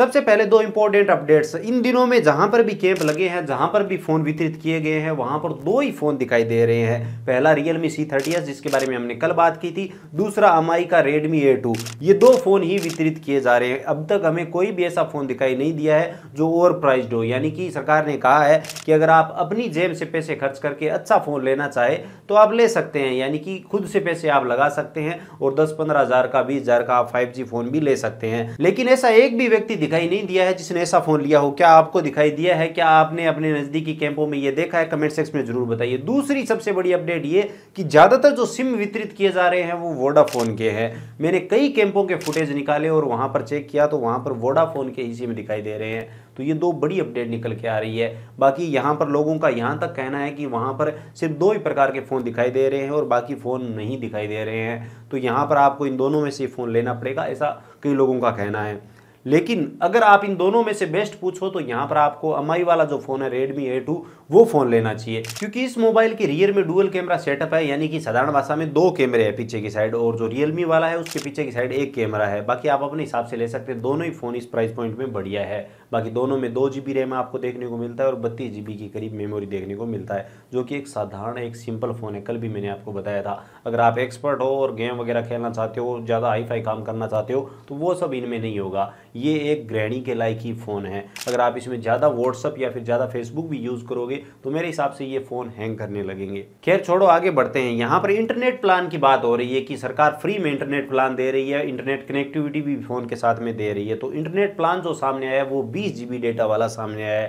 सबसे पहले दो इंपॉर्टेंट अपडेट्स इन दिनों में जहां पर भी कैंप लगे हैं जहां पर भी फोन वितरित किए गए हैं वहां पर दो ही फोन दिखाई दे रहे हैं पहला रियलमी सी थर्टी जिसके बारे में हमने कल बात की थी दूसरा Mi का रेडमी ए टू ये दो फोन ही वितरित किए जा रहे हैं अब तक हमें कोई भी ऐसा फोन दिखाई नहीं दिया है जो ओवर प्राइज हो यानी कि सरकार ने कहा है कि अगर आप अपनी जेब से पैसे खर्च करके अच्छा फोन लेना चाहे तो आप ले सकते हैं यानी कि खुद से पैसे आप लगा सकते हैं और दस पंद्रह हजार का बीस हजार का आप फाइव फोन भी ले सकते हैं लेकिन ऐसा एक भी व्यक्ति दिखाई नहीं दिया है जिसने ऐसा फ़ोन लिया हो क्या आपको दिखाई दिया है क्या आपने अपने नज़दीकी कैंपों में यह देखा है कमेंट सेक्शन में ज़रूर बताइए दूसरी सबसे बड़ी अपडेट ये कि ज़्यादातर जो सिम वितरित किए जा रहे हैं वो वोडाफोन के हैं मैंने कई कैंपों के फुटेज निकाले और वहां पर चेक किया तो वहां पर वोडाफोन के ही सिम दिखाई दे रहे हैं तो ये दो बड़ी अपडेट निकल के आ रही है बाकी यहाँ पर लोगों का यहाँ तक कहना है कि वहाँ पर सिर्फ दो ही प्रकार के फ़ोन दिखाई दे रहे हैं और बाकी फ़ोन नहीं दिखाई दे रहे हैं तो यहाँ पर आपको इन दोनों में से फ़ोन लेना पड़ेगा ऐसा कई लोगों का कहना है लेकिन अगर आप इन दोनों में से बेस्ट पूछो तो यहां पर आपको एम वाला जो फ़ोन है रेडमी ए टू वो फ़ोन लेना चाहिए क्योंकि इस मोबाइल के रियर में डुअल कैमरा सेटअप है यानी कि साधारण भाषा में दो कैमरे है पीछे की साइड और जो रियलमी वाला है उसके पीछे की साइड एक कैमरा है बाकी आप अपने हिसाब से ले सकते हैं दोनों ही फ़ोन इस प्राइस पॉइंट में बढ़िया है बाकी दोनों में दो जी रैम आपको देखने को मिलता है और बत्तीस जी के करीब मेमोरी देखने को मिलता है जो कि एक साधारण एक सिंपल फ़ोन है कल भी मैंने आपको बताया था अगर आप एक्सपर्ट हो और गेम वगैरह खेलना चाहते हो ज़्यादा हाई फाई काम करना चाहते हो तो वो सब इनमें नहीं होगा ये एक ग्रहणी के लायक ही फ़ोन है अगर आप इसमें ज़्यादा व्हाट्सअप या फिर ज़्यादा फेसबुक भी यूज़ करोगे तो मेरे हिसाब से ये फ़ोन हैंग करने लगेंगे खैर छोड़ो आगे बढ़ते हैं यहाँ पर इंटरनेट प्लान की बात हो रही है कि सरकार फ्री में इंटरनेट प्लान दे रही है इंटरनेट कनेक्टिविटी भी फ़ोन के साथ में दे रही है तो इंटरनेट प्लान जो सामने आया वो बीस डेटा वाला सामने आया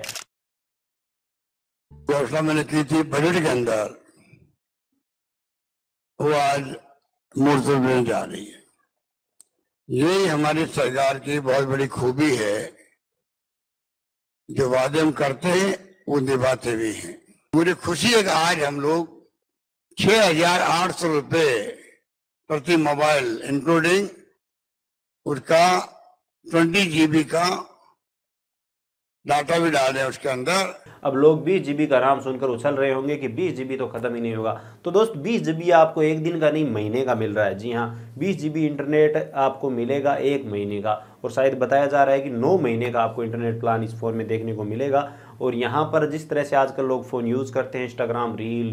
घोषणा मैंने की थी बजट के अंदर वो आज मुर्तब में जा रही है यही हमारी सरकार की बहुत बड़ी खूबी है जो वादे हम करते हैं वो निभाते भी हैं मुझे खुशी है कि आज हम लोग छह हजार आठ सौ रुपये प्रति मोबाइल इंक्लूडिंग उसका ट्वेंटी जीबी का डाटा भी डाले उसके अंदर अब लोग बीस जीबी का आराम सुनकर उछल रहे होंगे कि बीस जीबी तो ख़त्म ही नहीं होगा तो दोस्त बीस जीबी आपको एक दिन का नहीं महीने का मिल रहा है जी हाँ बीस जीबी इंटरनेट आपको मिलेगा एक महीने का और शायद बताया जा रहा है कि नौ महीने का आपको इंटरनेट प्लान इस फ़ोन में देखने को मिलेगा और यहाँ पर जिस तरह से आजकल लोग फ़ोन यूज़ करते हैं इंस्टाग्राम रील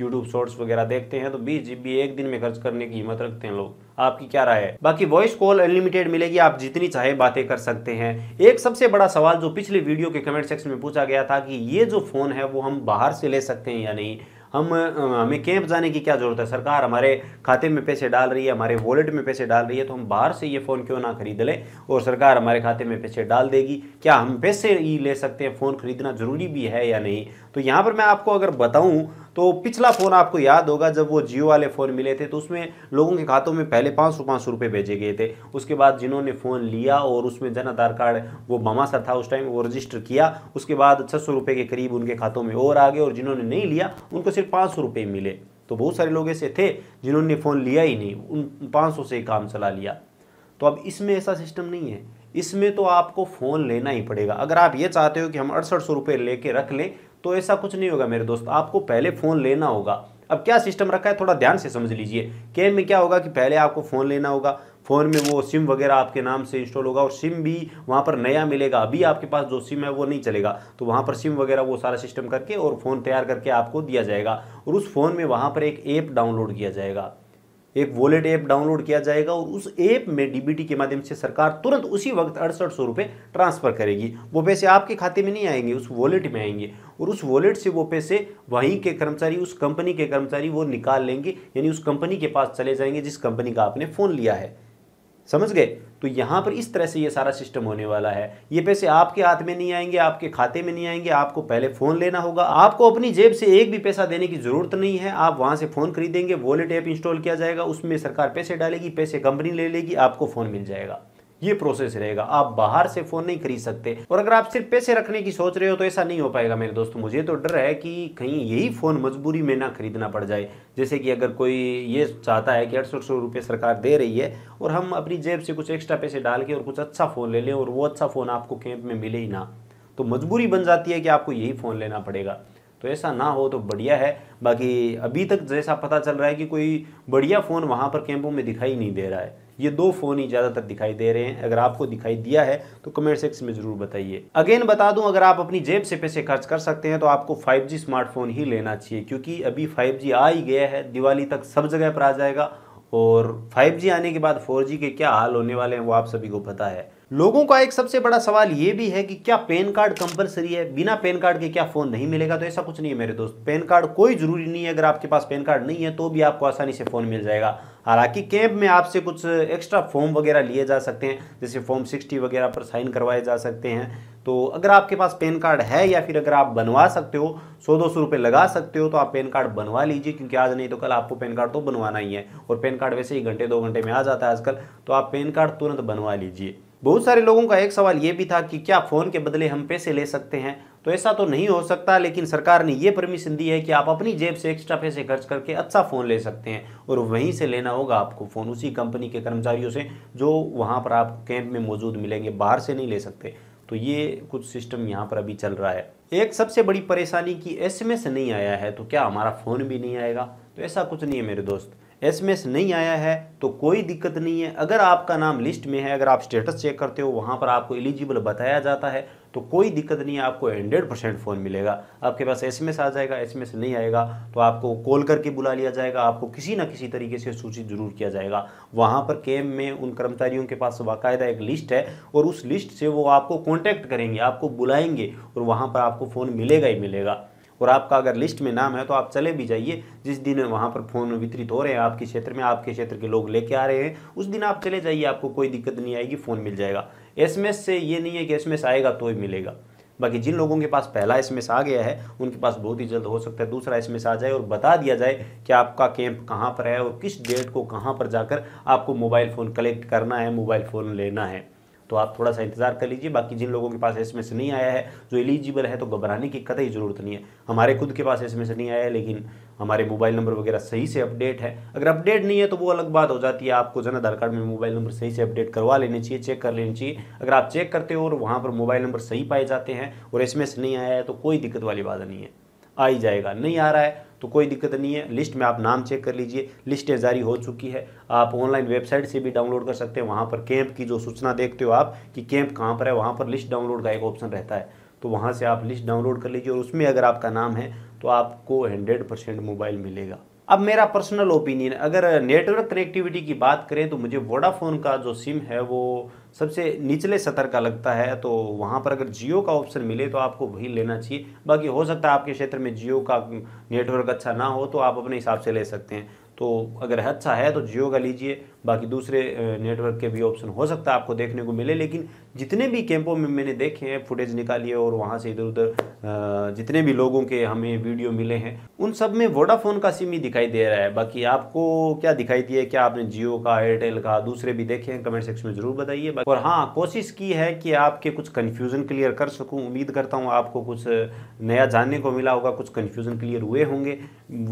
यूट्यूब शॉर्ट्स वगैरह देखते हैं तो बीस जी एक दिन में खर्च करने की हिम्मत रखते हैं लोग आपकी क्या राय है बाकी वॉइस कॉल अनलिमिटेड मिलेगी आप जितनी चाहे बातें कर सकते हैं एक सबसे बड़ा सवाल जो पिछले वीडियो के कमेंट सेक्शन में पूछा गया था कि ये जो फ़ोन है वो हम बाहर से ले सकते हैं या नहीं हम हमें कैंप जाने की क्या ज़रूरत है सरकार हमारे खाते में पैसे डाल रही है हमारे वॉलेट में पैसे डाल रही है तो हम बाहर से ये फ़ोन क्यों ना खरीद लें और सरकार हमारे खाते में पैसे डाल देगी क्या हम पैसे ही ले सकते हैं फ़ोन खरीदना ज़रूरी भी है या नहीं तो यहाँ पर मैं आपको अगर बताऊँ तो पिछला फ़ोन आपको याद होगा जब वो जियो वाले फ़ोन मिले थे तो उसमें लोगों के खातों में पहले पाँच सौ पाँच सौ रुपये भेजे गए थे उसके बाद जिन्होंने फ़ोन लिया और उसमें जन आधार कार्ड वो मामा सा था उस टाइम वो रजिस्टर किया उसके बाद छः सौ रुपये के करीब उनके खातों में और आ गए और जिन्होंने नहीं लिया उनको सिर्फ पाँच सौ रुपये मिले तो बहुत सारे लोग ऐसे थे जिन्होंने फ़ोन लिया ही नहीं उन पाँच सौ से ही काम चला लिया तो अब इसमें ऐसा सिस्टम नहीं है इसमें तो आपको फ़ोन लेना ही पड़ेगा अगर आप ये चाहते हो कि हम अड़सठ सौ रुपये लेके रख लें तो ऐसा कुछ नहीं होगा मेरे दोस्त आपको पहले फ़ोन लेना होगा अब क्या सिस्टम रखा है थोड़ा ध्यान से समझ लीजिए केम में क्या होगा कि पहले आपको फ़ोन लेना होगा फ़ोन में वो सिम वगैरह आपके नाम से इंस्टॉल होगा और सिम भी वहाँ पर नया मिलेगा अभी आपके पास जो सिम है वो नहीं चलेगा तो वहाँ पर सिम वगैरह वो सारा सिस्टम करके और फ़ोन तैयार करके आपको दिया जाएगा और उस फ़ोन में वहाँ पर एक ऐप डाउनलोड किया जाएगा एक वॉलेट ऐप डाउनलोड किया जाएगा और उस ऐप में डीबीटी के माध्यम से सरकार तुरंत उसी वक्त अड़सठ सौ रुपये ट्रांसफ़र करेगी वो पैसे आपके खाते में नहीं आएंगे उस वॉलेट में आएंगे और उस वॉलेट से वो पैसे वहीं के कर्मचारी उस कंपनी के कर्मचारी वो निकाल लेंगे यानी उस कंपनी के पास चले जाएंगे जिस कंपनी का आपने फ़ोन लिया है समझ गए तो यहाँ पर इस तरह से ये सारा सिस्टम होने वाला है ये पैसे आपके हाथ में नहीं आएंगे आपके खाते में नहीं आएंगे आपको पहले फ़ोन लेना होगा आपको अपनी जेब से एक भी पैसा देने की ज़रूरत नहीं है आप वहाँ से फ़ोन खरीदेंगे वॉलेट ऐप इंस्टॉल किया जाएगा उसमें सरकार पैसे डालेगी पैसे कंपनी ले लेगी आपको फ़ोन मिल जाएगा ये प्रोसेस रहेगा आप बाहर से फोन नहीं खरीद सकते और अगर आप सिर्फ पैसे रखने की सोच रहे हो तो ऐसा नहीं हो पाएगा मेरे दोस्तों मुझे तो डर है कि कहीं यही फोन मजबूरी में ना खरीदना पड़ जाए जैसे कि अगर कोई ये चाहता है कि अड़सठ सौ रुपये सरकार दे रही है और हम अपनी जेब से कुछ एक्स्ट्रा पैसे डाल के और कुछ अच्छा फ़ोन ले लें और वो अच्छा फ़ोन आपको कैंप में मिले ही ना तो मजबूरी बन जाती है कि आपको यही फ़ोन लेना पड़ेगा तो ऐसा ना हो तो बढ़िया है बाकी अभी तक जैसा पता चल रहा है कि कोई बढ़िया फ़ोन वहाँ पर कैंपों में दिखाई नहीं दे रहा है ये दो फ़ोन ही ज़्यादातर दिखाई दे रहे हैं अगर आपको दिखाई दिया है तो कमेंट सेक्शन में ज़रूर बताइए अगेन बता दूं अगर आप अपनी जेब से पैसे खर्च कर सकते हैं तो आपको 5G स्मार्टफोन ही लेना चाहिए क्योंकि अभी फाइव आ ही गया है दिवाली तक सब जगह पर आ जाएगा और 5G आने के बाद 4G के क्या हाल होने वाले हैं वो आप सभी को पता है लोगों का एक सबसे बड़ा सवाल ये भी है कि क्या पैन कार्ड कंपलसरी है बिना पैन कार्ड के क्या फ़ोन नहीं मिलेगा तो ऐसा कुछ नहीं है मेरे दोस्त पैन कार्ड कोई ज़रूरी नहीं है अगर आपके पास पैन कार्ड नहीं है तो भी आपको आसानी से फ़ोन मिल जाएगा हालांकि कैंप में आपसे कुछ एक्स्ट्रा फॉर्म वगैरह लिए जा सकते हैं जैसे फॉर्म सिक्सटी वगैरह पर साइन करवाए जा सकते हैं तो अगर आपके पास पैन कार्ड है या फिर अगर आप बनवा सकते हो सौ दो सौ रुपये लगा सकते हो तो आप पैन कार्ड बनवा लीजिए क्योंकि आज नहीं तो कल आपको पैन कार्ड तो बनवाना ही है और पैन कार्ड वैसे ही घंटे दो घंटे में आ जाता है आजकल तो आप पैन कार्ड तुरंत बनवा लीजिए बहुत सारे लोगों का एक सवाल ये भी था कि क्या फ़ोन के बदले हम पैसे ले सकते हैं तो ऐसा तो नहीं हो सकता लेकिन सरकार ने ये परमिशन दी है कि आप अपनी जेब से एक्स्ट्रा पैसे खर्च करके अच्छा फ़ोन ले सकते हैं और वहीं से लेना होगा आपको फ़ोन उसी कंपनी के कर्मचारियों से जो वहाँ पर आप कैंप में मौजूद मिलेंगे बाहर से नहीं ले सकते तो ये कुछ सिस्टम यहाँ पर अभी चल रहा है एक सबसे बड़ी परेशानी कि एस नहीं आया है तो क्या हमारा फ़ोन भी नहीं आएगा तो ऐसा कुछ नहीं है मेरे दोस्त एसएमएस नहीं आया है तो कोई दिक्कत नहीं है अगर आपका नाम लिस्ट में है अगर आप स्टेटस चेक करते हो वहाँ पर आपको एलिजिबल बताया जाता है तो कोई दिक्कत नहीं है आपको हंड्रेड परसेंट फ़ोन मिलेगा आपके पास एसएमएस आ जाएगा एसएमएस नहीं आएगा तो आपको कॉल करके बुला लिया जाएगा आपको किसी ना किसी तरीके से सूचित जरूर किया जाएगा वहाँ पर कैम में उन कर्मचारियों के पास बाकायदा एक लिस्ट है और उस लिस्ट से वो आपको कॉन्टैक्ट करेंगे आपको बुलाएंगे और वहाँ पर आपको फ़ोन मिलेगा ही मिलेगा और आपका अगर लिस्ट में नाम है तो आप चले भी जाइए जिस दिन वहाँ पर फ़ोन वितरित हो रहे हैं आपके क्षेत्र में आपके क्षेत्र के लोग लेके आ रहे हैं उस दिन आप चले जाइए आपको कोई दिक्कत नहीं आएगी फ़ोन मिल जाएगा एसएमएस से ये नहीं है कि एसएमएस आएगा तो ही मिलेगा बाकी जिन लोगों के पास पहला एसएमएस आ गया है उनके पास बहुत ही जल्द हो सकता है दूसरा एसएमएस आ जाए और बता दिया जाए कि आपका कैंप कहाँ पर है और किस डेट को कहाँ पर जाकर आपको मोबाइल फ़ोन कलेक्ट करना है मोबाइल फ़ोन लेना है तो आप थोड़ा सा इंतज़ार कर लीजिए बाकी जिन लोगों के पास एस से नहीं आया है जो एलिजिबल है तो घबराने की कतई ज़रूरत नहीं है हमारे खुद के पास एस से नहीं आया है लेकिन हमारे मोबाइल नंबर वगैरह सही से अपडेट है अगर अपडेट नहीं है तो वो अलग बात हो जाती है आपको जन आधार कार्ड में मोबाइल नंबर सही से अपडेट करवा लेने चाहिए चेक कर लेनी चाहिए अगर आप चेक करते हो और वहाँ पर मोबाइल नंबर सही पाए जाते हैं और एस नहीं आया है तो कोई दिक्कत वाली बात नहीं है आ ही जाएगा नहीं आ रहा है तो कोई दिक्कत नहीं है लिस्ट में आप नाम चेक कर लीजिए लिस्टें जारी हो चुकी है आप ऑनलाइन वेबसाइट से भी डाउनलोड कर सकते हैं वहाँ पर कैंप की जो सूचना देखते हो आप कि कैंप कहाँ पर है वहाँ पर लिस्ट डाउनलोड का एक ऑप्शन रहता है तो वहाँ से आप लिस्ट डाउनलोड कर लीजिए और उसमें अगर आपका नाम है तो आपको हंड्रेड परसेंट मोबाइल मिलेगा अब मेरा पर्सनल ओपिनियन अगर नेटवर्क कनेक्टिविटी की बात करें तो मुझे वोडाफोन का जो सिम है वो सबसे निचले सतर का लगता है तो वहाँ पर अगर जियो का ऑप्शन मिले तो आपको वही लेना चाहिए बाकी हो सकता है आपके क्षेत्र में जियो का नेटवर्क अच्छा ना हो तो आप अपने हिसाब से ले सकते हैं तो अगर अच्छा है तो जियो का लीजिए बाकी दूसरे नेटवर्क के भी ऑप्शन हो सकता है आपको देखने को मिले लेकिन जितने भी कैंपों में मैंने देखे हैं फुटेज निकालिए और वहाँ से इधर उधर जितने भी लोगों के हमें वीडियो मिले हैं उन सब में वोडाफोन का सिम ही दिखाई दे रहा है बाकी आपको क्या दिखाई दिया क्या आपने जियो का एयरटेल का दूसरे भी देखे हैं कमेंट सेक्शन में ज़रूर बताइए और हाँ कोशिश की है कि आपके कुछ कन्फ्यूज़न क्लियर कर सकूँ उम्मीद करता हूँ आपको कुछ नया जानने को मिला होगा कुछ कन्फ्यूज़न क्लियर हुए होंगे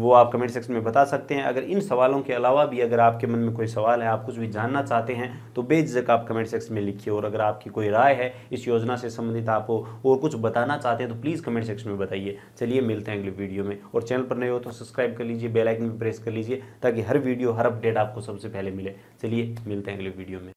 वो आप कमेंट सेक्शन में बता सकते हैं अगर इन इन सवालों के अलावा भी अगर आपके मन में कोई सवाल है आप कुछ भी जानना चाहते हैं तो बेझिझक आप कमेंट सेक्शन में लिखिए और अगर आपकी कोई राय है इस योजना से संबंधित आप और कुछ बताना चाहते हैं तो प्लीज़ कमेंट सेक्शन में बताइए चलिए मिलते हैं अगले वीडियो में और चैनल पर नए हो तो सब्सक्राइब कर लीजिए बेलाइकन भी प्रेस कर लीजिए ताकि हर वीडियो हर अपडेट आपको सबसे पहले मिले चलिए मिलते हैं अगले वीडियो में